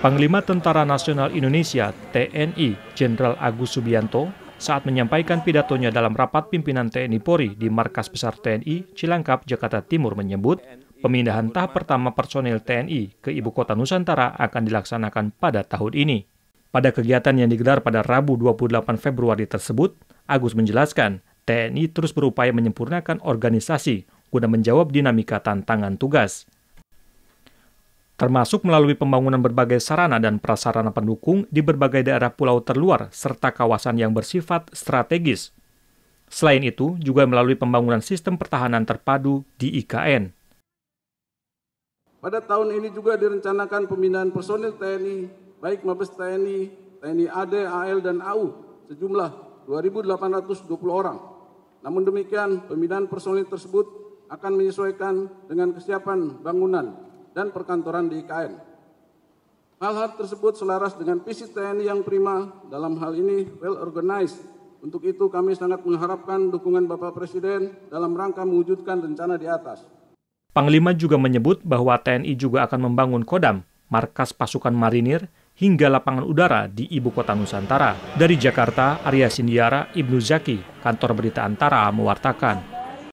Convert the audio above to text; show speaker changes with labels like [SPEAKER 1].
[SPEAKER 1] Panglima Tentara Nasional Indonesia TNI Jenderal Agus Subianto saat menyampaikan pidatonya dalam rapat pimpinan TNI Polri di Markas Besar TNI Cilangkap, Jakarta Timur menyebut pemindahan tahap pertama personil TNI ke Ibu Kota Nusantara akan dilaksanakan pada tahun ini. Pada kegiatan yang digelar pada Rabu 28 Februari tersebut, Agus menjelaskan TNI terus berupaya menyempurnakan organisasi guna menjawab dinamika tantangan tugas termasuk melalui pembangunan berbagai sarana dan prasarana pendukung di berbagai daerah pulau terluar serta kawasan yang bersifat strategis. Selain itu, juga melalui pembangunan sistem pertahanan terpadu di IKN.
[SPEAKER 2] Pada tahun ini juga direncanakan pembinaan personil TNI, baik Mabes TNI, TNI AD, AL, dan AU, sejumlah 2.820 orang. Namun demikian, pembinaan personil tersebut akan menyesuaikan dengan kesiapan bangunan dan perkantoran di IKN. Hal-hal tersebut selaras dengan visi TNI yang prima dalam hal ini well organized. Untuk itu kami sangat mengharapkan dukungan Bapak Presiden dalam rangka mewujudkan rencana di atas.
[SPEAKER 1] Panglima juga menyebut bahwa TNI juga akan membangun Kodam, markas pasukan marinir, hingga lapangan udara di ibu kota Nusantara. Dari Jakarta, Arya Sindiara, Ibnu Zaki, kantor berita Antara mewartakan.